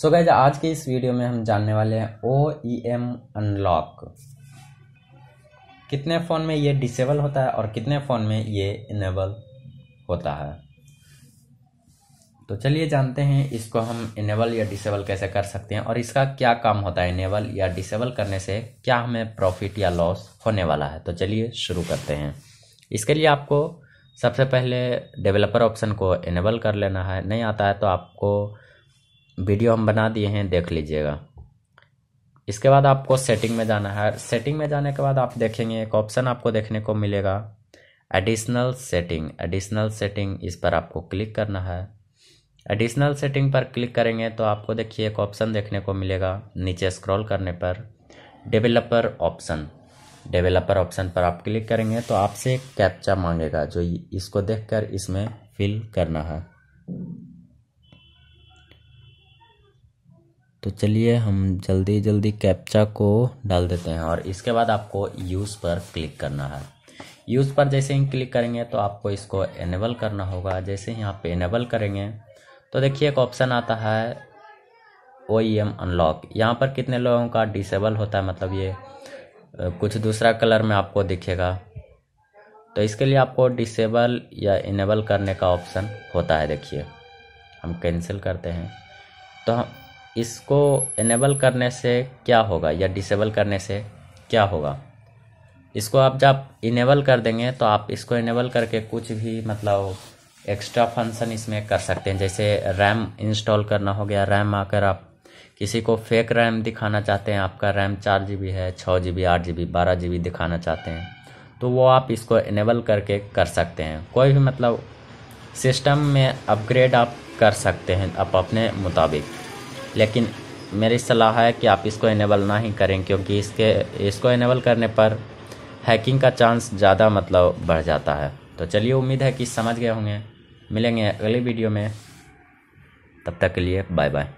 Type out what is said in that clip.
सो so guys आज के इस वीडियो में हम जानने वाले हैं ओ ई एम अनलॉक कितने फ़ोन में ये डिसेबल होता है और कितने फ़ोन में ये इनेबल होता है तो चलिए जानते हैं इसको हम इनेबल या डिसेबल कैसे कर सकते हैं और इसका क्या काम होता है इनेबल या डिसेबल करने से क्या हमें प्रॉफिट या लॉस होने वाला है तो चलिए शुरू करते हैं इसके लिए आपको सबसे पहले डेवलपर ऑप्शन को इनेबल कर लेना है नहीं आता है तो आपको वीडियो हम बना दिए हैं देख लीजिएगा इसके बाद आपको सेटिंग में जाना है सेटिंग में जाने के बाद आप देखेंगे एक ऑप्शन आपको देखने को मिलेगा एडिशनल सेटिंग एडिशनल सेटिंग इस पर आपको क्लिक करना है एडिशनल सेटिंग पर क्लिक करेंगे तो आपको देखिए एक ऑप्शन देखने को मिलेगा नीचे स्क्रॉल करने पर डेवलपर ऑप्शन डेवलपर ऑप्शन पर आप क्लिक करेंगे तो आपसे एक कैप्चा मांगेगा जो इसको देखकर इसमें फिल करना है तो चलिए हम जल्दी जल्दी कैप्चा को डाल देते हैं और इसके बाद आपको यूज़ पर क्लिक करना है यूज़ पर जैसे ही क्लिक करेंगे तो आपको इसको इनेबल करना होगा जैसे ही आप इनेबल करेंगे तो देखिए एक ऑप्शन आता है ओ ई एम अनलॉक यहाँ पर कितने लोगों का डिसेबल होता है मतलब ये कुछ दूसरा कलर में आपको दिखेगा तो इसके लिए आपको डिसेबल या इनेबल करने का ऑप्शन होता है देखिए हम कैंसिल करते हैं तो हम इसको इनेबल करने से क्या होगा या डिसेबल करने से क्या होगा इसको आप जब इनेबल कर देंगे तो आप इसको इनेबल करके कुछ भी मतलब एक्स्ट्रा फंक्शन इसमें कर सकते हैं जैसे रैम इंस्टॉल करना हो गया रैम आकर आप किसी को फेक रैम दिखाना चाहते हैं आपका रैम चार जी बी है छः जी बी आठ जी बी बारह जी बी दिखाना चाहते हैं तो वो आप इसको इनेबल करके कर सकते हैं कोई भी मतलब सिस्टम में अपग्रेड आप कर सकते हैं आप अपने मुताबिक लेकिन मेरी सलाह है कि आप इसको इनेबल ना ही करें क्योंकि इसके इसको इनेबल करने पर हैकिंग का चांस ज़्यादा मतलब बढ़ जाता है तो चलिए उम्मीद है कि समझ गए होंगे मिलेंगे अगली वीडियो में तब तक के लिए बाय बाय